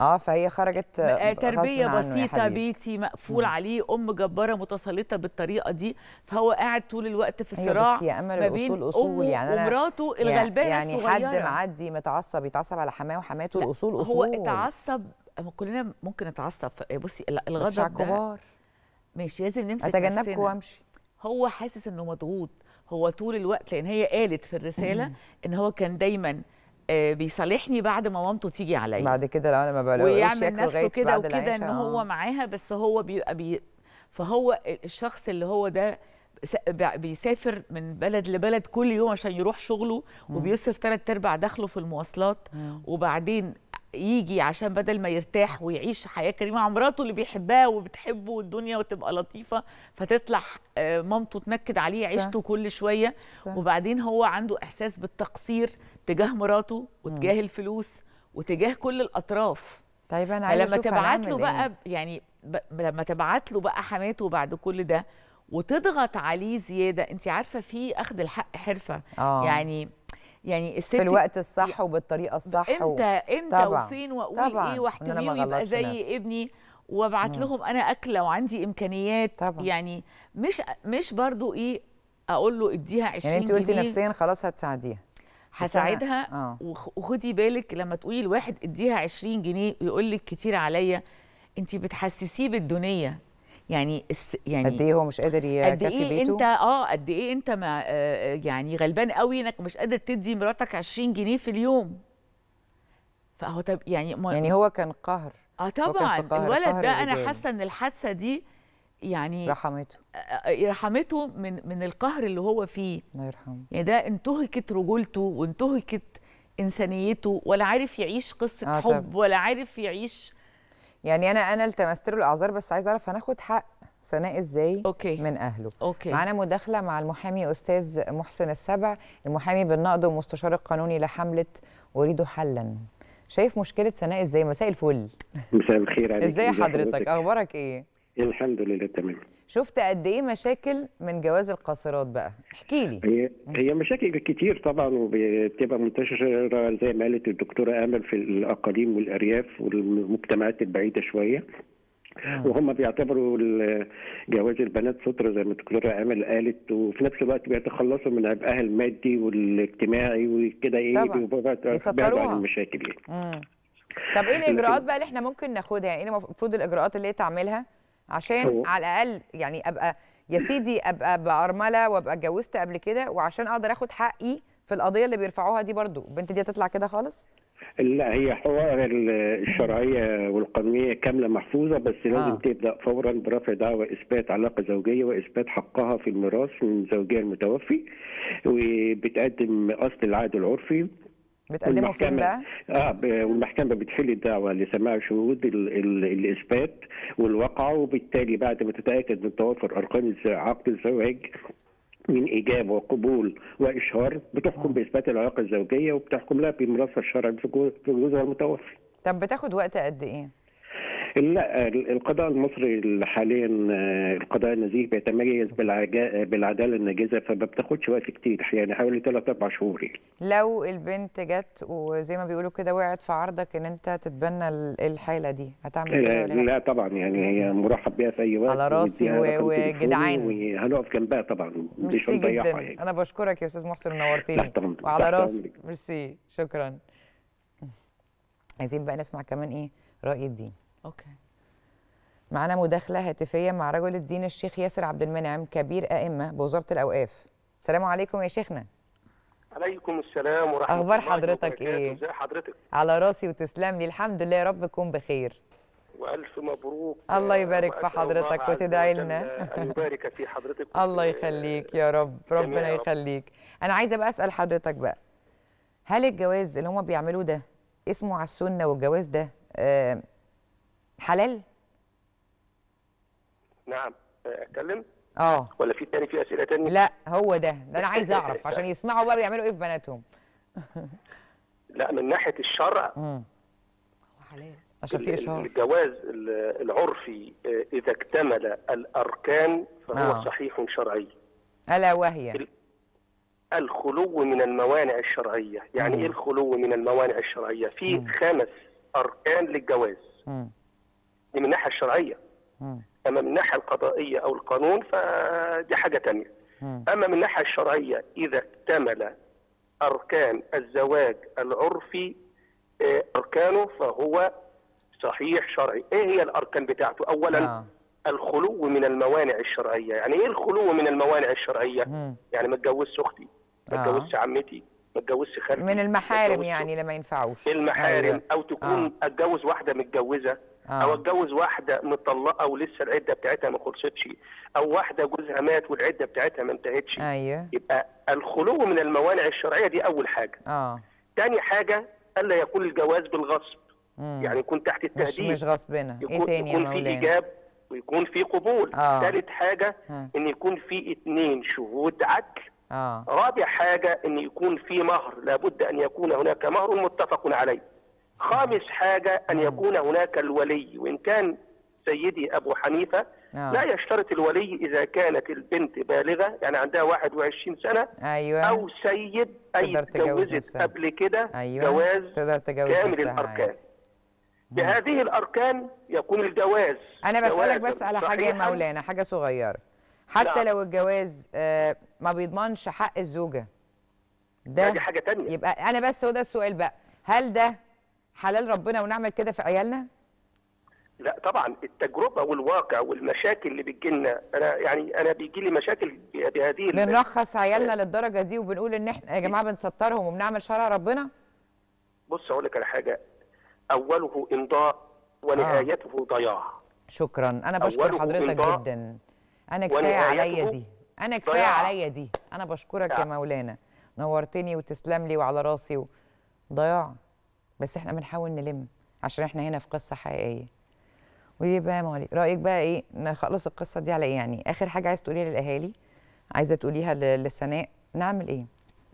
اه فهي خرجت آه، تربيه بسيطه بيتي مقفول مم. عليه ام جباره متسلطه بالطريقه دي فهو قاعد طول الوقت في أيوة، صراع بس يا امل ما بين الاصول اصول يعني انا ومراته الغلبانه يعني الصغيره يعني حد معدي متعصب يتعصب على حماه وحماته الاصول اصول هو اتعصب كلنا ممكن نتعصب بصي الغضب ده كبار ماشي لازم نمسك اتجنبكم وامشي هو حاسس انه مضغوط هو طول الوقت لان هي قالت في الرساله ان هو كان دايما آه، بيصالحني بعد ما مامته تيجي عليا بعد كده لو انا ما بلاقيش ياكل نفسه كده وكده ان هو آه. معاها بس هو بيبقى بي فهو الشخص اللي هو ده بيسافر من بلد لبلد كل يوم عشان يروح شغله وبيصرف ثلاث ارباع دخله في المواصلات وبعدين يجي عشان بدل ما يرتاح ويعيش حياه كريمه مع مراته اللي بيحبها وبتحبه والدنيا وتبقى لطيفه فتطلع آه، مامته تنكد عليه عيشته كل شويه وبعدين هو عنده احساس بالتقصير تجاه مراته وتجاه الفلوس وتجاه كل الاطراف طيب انا عايزه لما تبعت له بقى إيه. يعني ب... لما تبعت له بقى حماته بعد كل ده وتضغط عليه زياده انت عارفه في اخذ الحق حرفه آه. يعني يعني الست في الوقت الصح وبالطريقه الصح امتى امتى طبعاً. وفين واقول إيه طبعاً. ايه واحتميه ويبقى زي نفس. ابني وابعت لهم انا اكله وعندي امكانيات طبعا. يعني مش مش برضو ايه اقول له اديها 20 يعني انت قلتي نفسيا خلاص هتساعديها هساعدها آه. وخدي بالك لما تقولي لواحد اديها 20 جنيه ويقول لك كتير عليا انت بتحسسيه بالدنيه يعني يعني قد ايه هو مش قادر يكفي إيه بيته انت اه قد ايه انت ما آه, آه، يعني غلبان قوي انك مش قادر تدي مراتك 20 جنيه في اليوم فهو طب يعني يعني هو كان قهر اه طبعا قهر الولد قهر ده انا حاسه ان الحادثه دي يعني رحمته آه، آه، رحمته من من القهر اللي هو فيه الله يرحمه يعني ده انتهكت رجولته وانتهكت انسانيته ولا عارف يعيش قصه آه حب ولا عارف يعيش يعني انا انا التمست له الاعذار بس عايزه اعرف هناخد حق سناء ازاي أوكي. من اهله أوكي. معانا مداخله مع المحامي استاذ محسن السبع المحامي بالنقد ومستشار القانوني لحمله اريد حلا شايف مشكله سناء ازاي مساء الفل مساء الخير عليك ازاي حضرتك اخبارك ايه الحمد لله تمام شفت قد ايه مشاكل من جواز القاصرات بقى احكي لي هي هي مشاكل كتير طبعا وبتبقى منتشره زي ما قالت الدكتوره امل في الاقاليم والارياف والمجتمعات البعيده شويه آه. وهم بيعتبروا جواز البنات ستره زي ما الدكتوره امل قالت وفي نفس الوقت بيتخلصوا من عبئها المادي والاجتماعي وكده ايه بيسطروها عن المشاكل يعني. طب ايه الاجراءات بقى اللي احنا ممكن ناخدها؟ يعني ايه المفروض الاجراءات اللي هي تعملها عشان أوه. على الاقل يعني ابقى يا سيدي ابقى بارمله وابقى اتجوزت قبل كده وعشان اقدر اخد حقي في القضيه اللي بيرفعوها دي برضو البنت دي هتطلع كده خالص لا هي حوار الشرعيه والقانونيه كامله محفوظه بس لازم آه. تبدا فورا برفع دعوى اثبات علاقه زوجيه واثبات حقها في الميراث من زوجها المتوفي وبتقدم اصل العقد العرفي بتقدموا فين بقى؟ اه والمحكمه بتحل الدعوه لسماع شهود الاثبات والواقعه وبالتالي بعد ما تتاكد من توافر ارقام عقد الزواج من ايجاب وقبول واشهار بتحكم باثبات العلاقه الزوجيه وبتحكم لها بمراسه الشرعي في جوزها المتوفي. طب بتاخد وقت قد ايه؟ لا القضاء المصري حاليا القضاء النزيه بيتميز بالعداله الناجزه فما بتاخدش وقت كتير يعني حوالي ثلاث اربع شهور يعني. لو البنت جت وزي ما بيقولوا كده وقعت في عرضك ان انت تتبنى الحاله دي هتعمل ايه لا, لا طبعا يعني هي مرحب بيها في اي وقت على راسي وجدعان وهنقف جنبها طبعا مش هنضيعها يعني. انا بشكرك يا استاذ محسن نورتيني وعلى راسي ميرسي شكرا عايزين بقى نسمع كمان ايه راي الدين اوكي معانا مداخله هاتفيه مع رجل الدين الشيخ ياسر عبد المنعم كبير ائمه بوزاره الاوقاف السلام عليكم يا شيخنا عليكم السلام ورحمه أخبار الله اخبار حضرتك ايه ازي حضرتك على راسي وتسلم لي الحمد لله يا رب تكون بخير والف مبروك الله يبارك في حضرتك وتدعي لنا ان يبارك في حضرتك [LAUGHS] الله يخليك يا رب [LAUGHS] ربنا يخليك انا عايزه بقى اسال حضرتك بقى هل الجواز اللي هما بيعملوه ده اسمه على السنه والجواز ده آه حلال نعم اتكلم اه ولا في تاني في اسئله تانية لا هو ده ده انا عايز اعرف [LAUGHS] عشان يسمعوا بقى بيعملوا ايه في بناتهم لا من ناحيه الشرع امم حلال عشان في اشهار الجواز العرفي آه، اذا اكتمل الاركان فهو أوه. صحيح شرعي الا وهي الخلو من الموانع الشرعيه يعني ايه الخلو من الموانع الشرعيه في خمس اركان للجواز مم. دي يعني من الناحيه الشرعيه مم. اما من الناحيه القضائيه او القانون فدي حاجه مم. اما من الناحيه الشرعيه اذا اكتمل اركان الزواج العرفي آه، اركانه فهو صحيح شرعي ايه هي الاركان بتاعته اولا آه. الخلو من الموانع الشرعيه يعني ايه الخلو من الموانع الشرعيه مم. يعني ما اتجوزش اختي ما آه. اتجوزش آه. عمتي ما اتجوزش خالتي من المحارم يعني لما ينفعوش المحارم آه. او تكون آه. اتجوز واحده متجوزه آه. او اتجوز واحده مطلقه ولسه العده بتاعتها ما خلصتش او واحده جوزها مات والعده بتاعتها ما انتهتش ايوه يبقى الخلو من الموانع الشرعيه دي اول حاجه اه ثاني حاجه الا يكون الجواز بالغصب مم. يعني يكون تحت التهديد مش, مش غصبنا ايه تاني يكون يا مولانا في ايجاب ويكون في قبول آه. ثالث حاجه ها. ان يكون في اثنين شهود عدل آه. رابع حاجه ان يكون في مهر لابد ان يكون هناك مهر متفق عليه خامس حاجة أن نعم. يكون هناك الولي وإن كان سيدي أبو حنيفة أوه. نعم. لا يشترط الولي إذا كانت البنت بالغة يعني عندها 21 سنة أيوة. أو سيد أي تجوزت قبل كده أيوة. جواز تقدر تجوز كامل الأركان عادي. بهذه الأركان يكون الجواز أنا بسألك بس على حاجة يا مولانا حاجة صغيرة حتى لا. نعم. لو الجواز آه، ما بيضمنش حق الزوجة ده دي حاجة تانية يبقى أنا بس وده السؤال بقى هل ده حلال ربنا ونعمل كده في عيالنا؟ لا طبعا التجربه والواقع والمشاكل اللي لنا انا يعني انا بيجي لي مشاكل بهذه بنرخص عيالنا آه. للدرجه دي وبنقول ان احنا يا جماعه إيه. بنسترهم وبنعمل شرع ربنا بص اقول لك على حاجه اوله امضاء ونهايته آه. ضياع شكرا انا بشكر حضرتك جدا انا كفايه عليا دي انا كفايه عليا دي انا بشكرك آه. يا نعم. مولانا نورتني وتسلم لي وعلى راسي و... ضياع بس احنا بنحاول نلم عشان احنا هنا في قصه حقيقيه وليه بقى مواليد رايك بقى ايه نخلص القصه دي على ايه يعني اخر حاجه عايز تقوليها للاهالي عايزه تقوليها لسناء نعمل ايه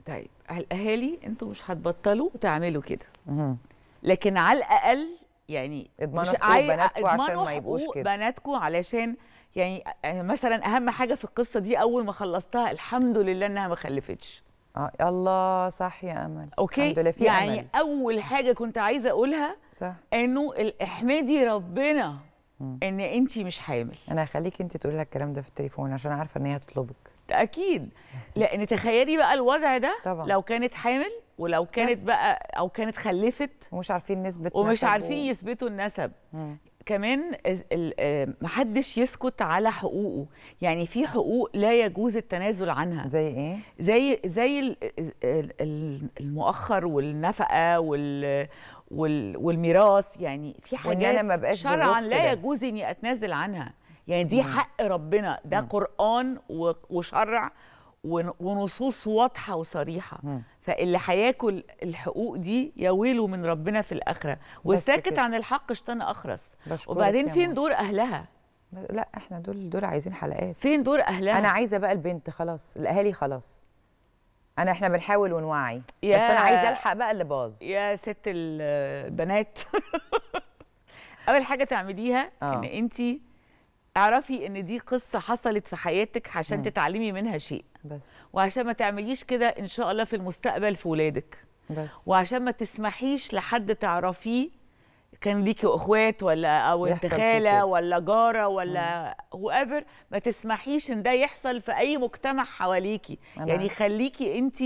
طيب الاهالي انتوا مش هتبطلوا تعملوا كده لكن على الاقل يعني اضمنوا حقوق بناتكم عشان ما يبقوش كده بناتكم علشان يعني آه، مثلا اهم حاجه في القصه دي اول ما خلصتها الحمد لله انها ما خلفتش اه الله صح يا امل اوكي الحمد لله في يعني أمل. اول حاجه كنت عايزه اقولها صح انه احمدي ربنا مم. ان انت مش حامل انا هخليك انت تقولي لها الكلام ده في التليفون عشان عارفه ان هي هتطلبك اكيد لان تخيلي بقى الوضع ده طبعا. لو كانت حامل ولو كانت بقى او كانت خلفت ومش عارفين نسبه ومش عارفين و... يثبتوا النسب مم. كمان آه، محدش يسكت على حقوقه يعني في حقوق لا يجوز التنازل عنها زي ايه زي زي المؤخر والنفقه وال والميراث يعني في حاجات أنا ما شرعا لا يجوز اني اتنازل عنها يعني دي حق ربنا ده قران وشرع ونصوص واضحه وصريحه م. فاللي هياكل الحقوق دي يا ويله من ربنا في الاخره والساكت عن الحق شتان اخرس وبعدين فين دور اهلها لا احنا دول دول عايزين حلقات فين دور اهلها انا عايزه بقى البنت خلاص الاهالي خلاص انا احنا بنحاول ونوعي يا بس انا عايزه الحق بقى اللي باظ يا ست البنات [LAUGHS] اول حاجه تعمليها آه. ان انت اعرفي ان دي قصه حصلت في حياتك عشان م. تتعلمي منها شيء بس وعشان ما تعمليش كده ان شاء الله في المستقبل في ولادك بس وعشان ما تسمحيش لحد تعرفيه كان ليكي اخوات ولا او انت خاله ولا جاره ولا ايفر ما تسمحيش ان ده يحصل في اي مجتمع حواليكي يعني خليكي انت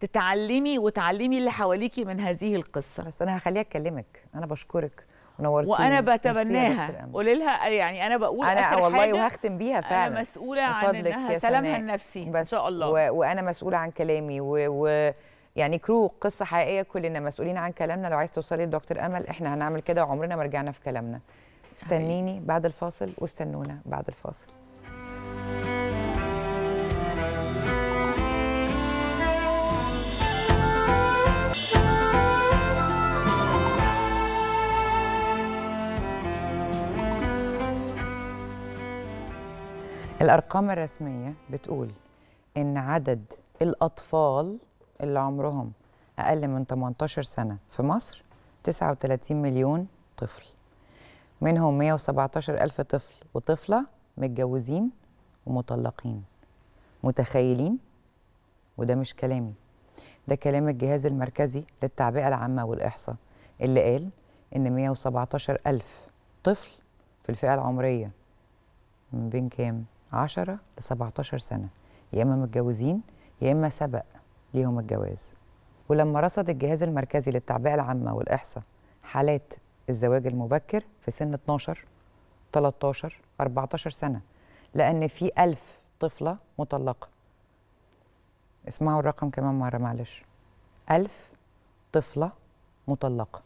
تتعلمي وتعلمي اللي حواليكي من هذه القصه بس انا هخليها تكلمك انا بشكرك نورتيني وانا بتبناها قولي لها يعني انا بقول انا آخر والله حاجة وهختم بيها فعلا انا مسؤوله عن انها سلامها النفسي بس ان شاء الله و... وانا مسؤوله عن كلامي و... و... يعني كرو قصه حقيقيه كلنا مسؤولين عن كلامنا لو عايز توصلي لدكتور امل احنا هنعمل كده وعمرنا ما رجعنا في كلامنا استنيني بعد الفاصل واستنونا بعد الفاصل الأرقام الرسمية بتقول إن عدد الأطفال اللي عمرهم أقل من 18 سنة في مصر 39 مليون طفل منهم 117 ألف طفل وطفلة متجوزين ومطلقين متخيلين وده مش كلامي ده كلام الجهاز المركزي للتعبئة العامة والإحصاء اللي قال إن 117 ألف طفل في الفئة العمرية من بين كام؟ 10 ل 17 سنة يا إما متجوزين يا إما سبق ليهم الجواز ولما رصد الجهاز المركزي للتعبئة العامة والإحصاء حالات الزواج المبكر في سن 12 13 14 سنة لأن في ألف طفلة مطلقة اسمعوا الرقم كمان مرة معلش ألف طفلة مطلقة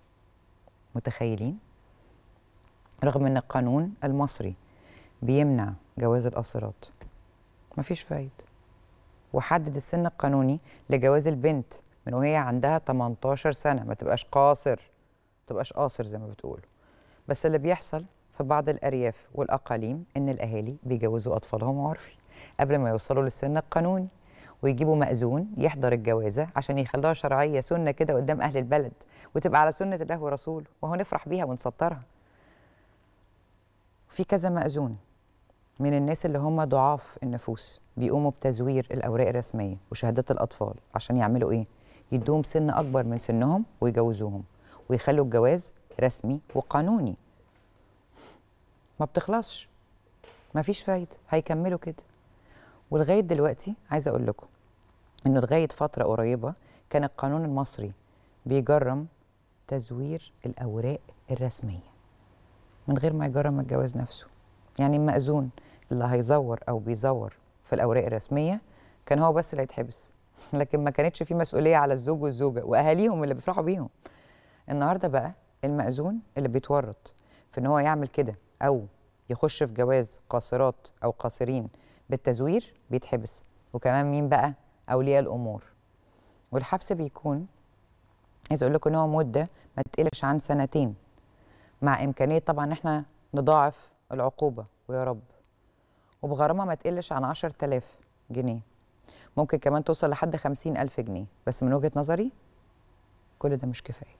متخيلين؟ رغم أن القانون المصري بيمنع جواز القاصرات مفيش فايد وحدد السن القانوني لجواز البنت من وهي عندها 18 سنه ما تبقاش قاصر ما تبقاش قاصر زي ما بتقولوا بس اللي بيحصل في بعض الارياف والاقاليم ان الاهالي بيجوزوا اطفالهم عرفي قبل ما يوصلوا للسن القانوني ويجيبوا مأذون يحضر الجوازة عشان يخلوها شرعية سنة كده قدام أهل البلد وتبقى على سنة الله ورسوله وهو نفرح بيها ونسطرها في كذا مأذون من الناس اللي هم ضعاف النفوس بيقوموا بتزوير الاوراق الرسميه وشهادات الاطفال عشان يعملوا ايه يدوهم سن اكبر من سنهم ويجوزوهم ويخلوا الجواز رسمي وقانوني ما بتخلصش ما فيش فايده هيكملوا كده ولغايه دلوقتي عايزه اقول لكم انه لغايه فتره قريبه كان القانون المصري بيجرم تزوير الاوراق الرسميه من غير ما يجرم الجواز نفسه يعني المأذون اللي هيزور او بيزور في الاوراق الرسميه كان هو بس اللي هيتحبس [LAUGHS] لكن ما كانتش في مسؤوليه على الزوج والزوجه واهاليهم اللي بيفرحوا بيهم النهارده بقى المأذون اللي بيتورط في ان هو يعمل كده او يخش في جواز قاصرات او قاصرين بالتزوير بيتحبس وكمان مين بقى اولياء الامور والحبس بيكون عايز اقول لكم ان هو مده ما تقلش عن سنتين مع امكانيه طبعا ان احنا نضاعف العقوبه ويا رب وبغرامه ما تقلش عن 10000 جنيه ممكن كمان توصل لحد 50000 جنيه بس من وجهه نظري كل ده مش كفايه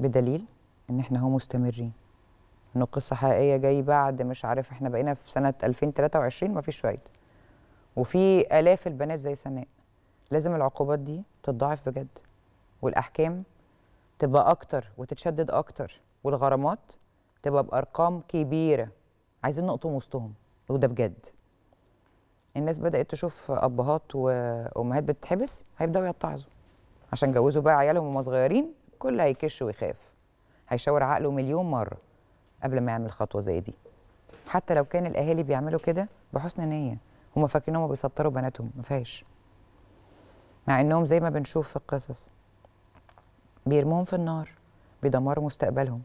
بدليل ان احنا هو مستمرين انه قصه حقيقيه جاي بعد مش عارف احنا بقينا في سنه 2023 مفيش فايده وفي الاف البنات زي سناء لازم العقوبات دي تتضاعف بجد والاحكام تبقى اكتر وتتشدد اكتر والغرامات تبقى بارقام كبيره عايزين نقطم وسطهم وده بجد الناس بدات تشوف ابهات وامهات بتتحبس هيبداوا يتعظوا عشان جوزوا بقى عيالهم وهم صغيرين كل هيكش ويخاف هيشاور عقله مليون مره قبل ما يعمل خطوه زي دي حتى لو كان الاهالي بيعملوا كده بحسن نيه هم فاكرين هم بيسطروا بناتهم ما فيهاش مع انهم زي ما بنشوف في القصص بيرموهم في النار بيدمروا مستقبلهم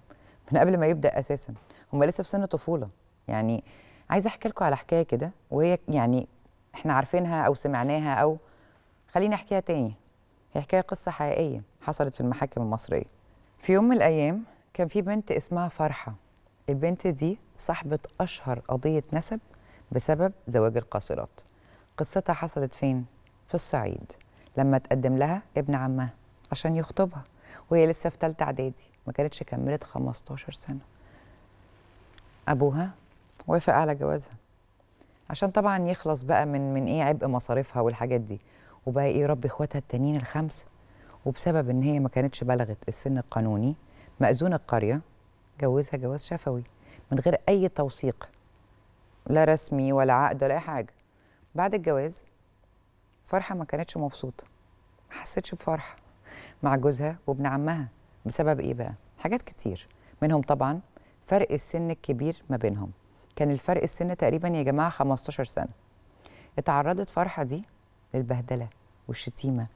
من قبل ما يبدا اساسا هم لسه في سن طفوله يعني عايزه احكي لكم على حكايه كده وهي يعني احنا عارفينها او سمعناها او خليني احكيها تاني هي حكايه قصه حقيقيه حصلت في المحاكم المصريه في يوم من الايام كان في بنت اسمها فرحه البنت دي صاحبه اشهر قضيه نسب بسبب زواج القاصرات قصتها حصلت فين في الصعيد لما تقدم لها ابن عمها عشان يخطبها وهي لسه في ثالثه اعدادي ما كانتش كملت 15 سنه ابوها وافق على جوازها عشان طبعا يخلص بقى من من ايه عبء مصاريفها والحاجات دي وبقى ايه رب اخواتها التانيين الخمسه وبسبب ان هي ما كانتش بلغت السن القانوني مأذون القريه جوزها جواز شفوي من غير اي توثيق لا رسمي ولا عقد ولا اي حاجه بعد الجواز فرحه ما كانتش مبسوطه ما حسيتش بفرحه مع جوزها وابن عمها بسبب ايه بقى حاجات كتير منهم طبعا فرق السن الكبير ما بينهم كان الفرق السن تقريبا يا جماعه 15 سنه اتعرضت فرحه دي للبهدله والشتيمه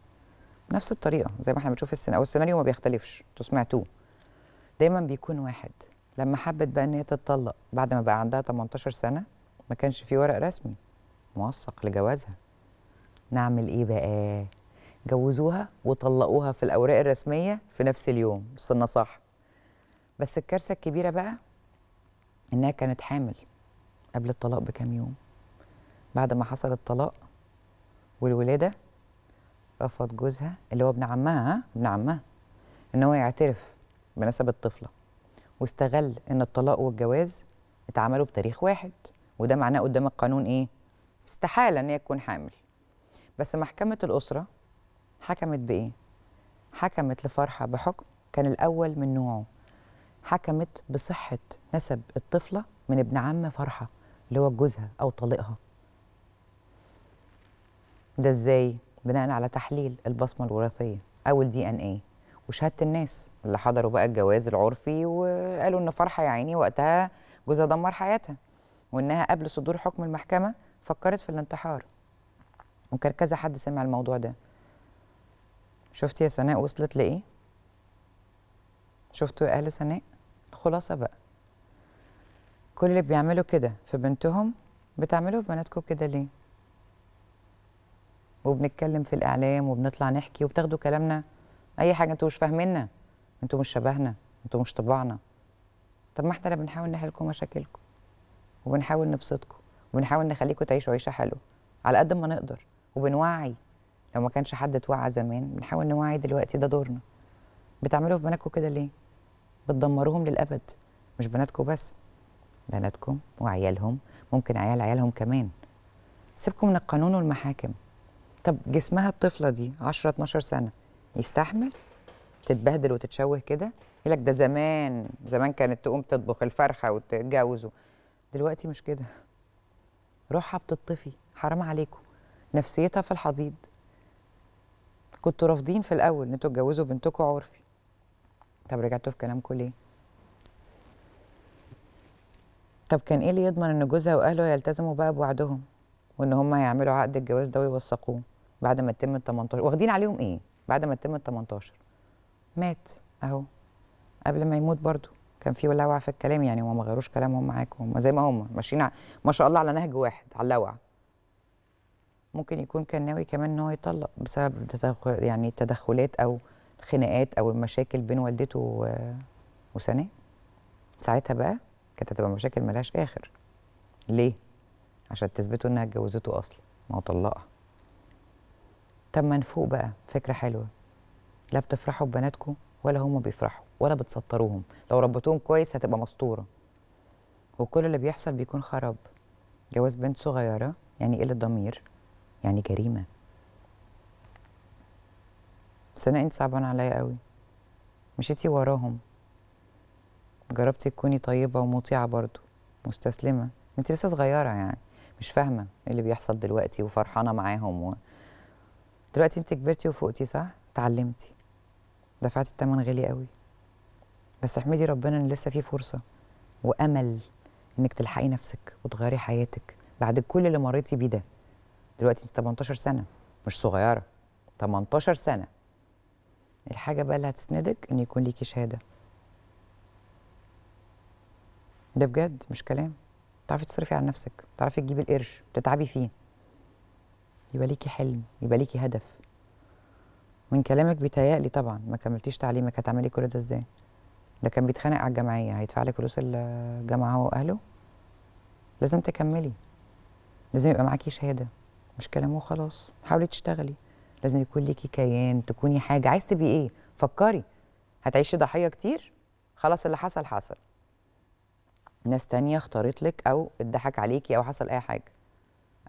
بنفس الطريقه زي ما احنا بنشوف السيناريو او السيناريو ما بيختلفش انتوا سمعتوه دايما بيكون واحد لما حبت بقى ان هي تتطلق بعد ما بقى عندها 18 سنه ما كانش في ورق رسمي موثق لجوازها نعمل ايه بقى جوزوها وطلقوها في الاوراق الرسميه في نفس اليوم وصلنا صح بس الكارثه الكبيره بقى انها كانت حامل قبل الطلاق بكام يوم بعد ما حصل الطلاق والولاده رفض جوزها اللي هو ابن عمها ابن عمها ان هو يعترف بنسب الطفله واستغل ان الطلاق والجواز اتعملوا بتاريخ واحد وده معناه قدام القانون ايه استحاله ان هي تكون حامل بس محكمه الاسره حكمت بايه حكمت لفرحه بحكم كان الاول من نوعه حكمت بصحه نسب الطفله من ابن عم فرحه اللي هو جوزها او طليقها ده ازاي بناء على تحليل البصمه الوراثيه او الدي ان ايه وشهاده الناس اللي حضروا بقى الجواز العرفي وقالوا ان فرحه يا عيني وقتها جوزها دمر حياتها وانها قبل صدور حكم المحكمه فكرت في الانتحار وكان كذا حد سمع الموضوع ده شفتي يا سناء وصلت لايه شفتوا يا اهل سناء الخلاصه بقى كل اللي بيعملوا كده في بنتهم بتعملوه في بناتكم كده ليه وبنتكلم في الاعلام وبنطلع نحكي وبتاخدوا كلامنا اي حاجه انتوا مش فاهميننا انتوا مش شبهنا انتوا مش طباعنا طب ما احنا لا بنحاول نحلكم مشاكلكم وبنحاول نبسطكم وبنحاول نخليكم تعيشوا عيشه حلوه على قد ما نقدر وبنوعي لو ما كانش حد توعى زمان بنحاول نوعي دلوقتي ده دورنا بتعملوا في بناتكم كده ليه بتدمروهم للابد مش بناتكم بس بناتكم وعيالهم ممكن عيال عيالهم كمان سيبكم من القانون والمحاكم طب جسمها الطفله دي 10 12 سنه يستحمل تتبهدل وتتشوه كده يقول لك ده زمان زمان كانت تقوم تطبخ الفرخه وتتجوزه دلوقتي مش كده روحها بتطفي حرام عليكم نفسيتها في الحضيض كنتوا رافضين في الاول ان انتوا تجوزوا بنتكم عرفي طب رجعتوا في كلامكم ليه طب كان ايه اللي يضمن ان جوزها واهله يلتزموا بقى بوعدهم وان هم هيعملوا عقد الجواز ده ويوثقوه بعد ما تتم ال 18 واخدين عليهم ايه بعد ما تتم ال 18 مات اهو قبل ما يموت برضه كان في ولوعه في الكلام يعني هم ما غيروش كلامهم معاكم هم زي ما هم ماشيين ع... ما شاء الله على نهج واحد على اللوعه ممكن يكون كان ناوي كمان ان هو يطلق بسبب تدخل يعني التدخلات او الخناقات او المشاكل بين والدته و... وسناء ساعتها بقى كانت هتبقى مشاكل ملهاش اخر ليه عشان تثبتوا انها اتجوزته اصلا ما هو طلقها طب ما نفوق بقى فكره حلوه لا بتفرحوا ببناتكم ولا هم بيفرحوا ولا بتسطروهم لو ربطوهم كويس هتبقى مسطوره وكل اللي بيحصل بيكون خراب جواز بنت صغيره يعني قله إيه ضمير يعني جريمه سنة انت صعبان عليا قوي مشيتي وراهم جربتي تكوني طيبه ومطيعه برضو مستسلمه انت لسه صغيره يعني مش فاهمه ايه اللي بيحصل دلوقتي وفرحانه معاهم و... دلوقتي انت كبرتي وفوقتي صح اتعلمتي دفعتي الثمن غالي قوي بس احمدي ربنا ان لسه في فرصه وامل انك تلحقي نفسك وتغيري حياتك بعد كل اللي مريتي بيه ده دلوقتي انت 18 سنه مش صغيره 18 سنه الحاجه بقى اللي هتسندك ان يكون ليكي شهاده ده بجد مش كلام تعرفي تصرفي على نفسك تعرفي تجيبي القرش تتعبي فيه يبقى ليكي حلم يبقى ليكي هدف من كلامك بيتهيألي طبعا ما كملتيش تعليمك هتعملي كل ده ازاي ده كان بيتخانق على الجمعيه هيدفع لك فلوس الجامعه هو واهله لازم تكملي لازم يبقى معاكي شهاده مش كلام وخلاص حاولي تشتغلي لازم يكون ليكي كيان تكوني حاجه عايز تبقي ايه فكري هتعيشي ضحيه كتير خلاص اللي حصل حصل ناس تانية اختارت لك او اتضحك عليكي او حصل اي حاجه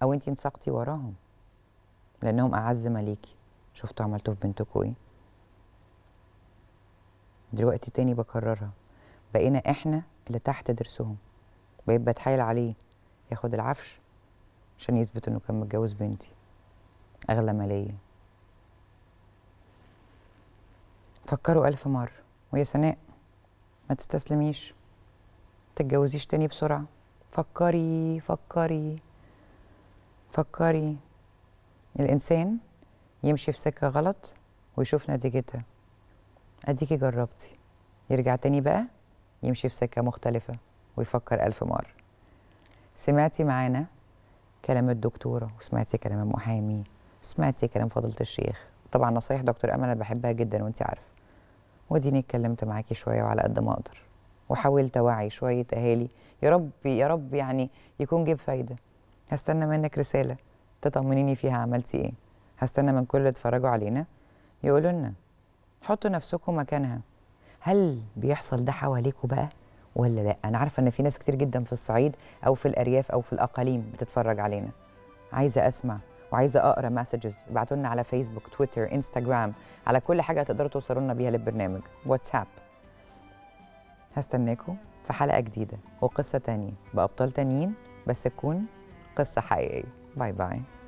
او انت انسقتي وراهم لانهم اعز ليكي شفتوا عملتوا في بنتكوا ايه دلوقتي تاني بكررها بقينا احنا اللي تحت درسهم بقيت بتحايل عليه ياخد العفش عشان يثبت انه كان متجوز بنتي اغلى ماليه فكروا الف مره ويا سناء ما تستسلميش تتجوزيش تاني بسرعة فكري فكري فكري الإنسان يمشي في سكة غلط ويشوف نتيجتها أديكي جربتي يرجع تاني بقى يمشي في سكة مختلفة ويفكر ألف مرة سمعتي معانا كلام الدكتورة وسمعتي كلام المحامي وسمعتي كلام فضيلة الشيخ طبعا نصايح دكتور أمل أنا بحبها جدا وأنت عارفة وديني اتكلمت معاكي شوية وعلى قد ما أقدر وحاولت اوعي شويه اهالي يا رب يا رب يعني يكون جيب فايده هستنى منك رساله تطمنيني فيها عملتي ايه هستنى من كل اللي اتفرجوا علينا يقولوا لنا حطوا نفسكم مكانها هل بيحصل ده حواليكوا بقى ولا لا انا عارفه ان في ناس كتير جدا في الصعيد او في الارياف او في الاقاليم بتتفرج علينا عايزه اسمع وعايزه اقرا مسجز ابعتوا لنا على فيسبوك تويتر انستغرام على كل حاجه تقدروا توصلوا لنا بيها للبرنامج واتساب هستناكم في حلقة جديدة وقصة تانية بأبطال تانيين بس تكون قصة حقيقية باي باي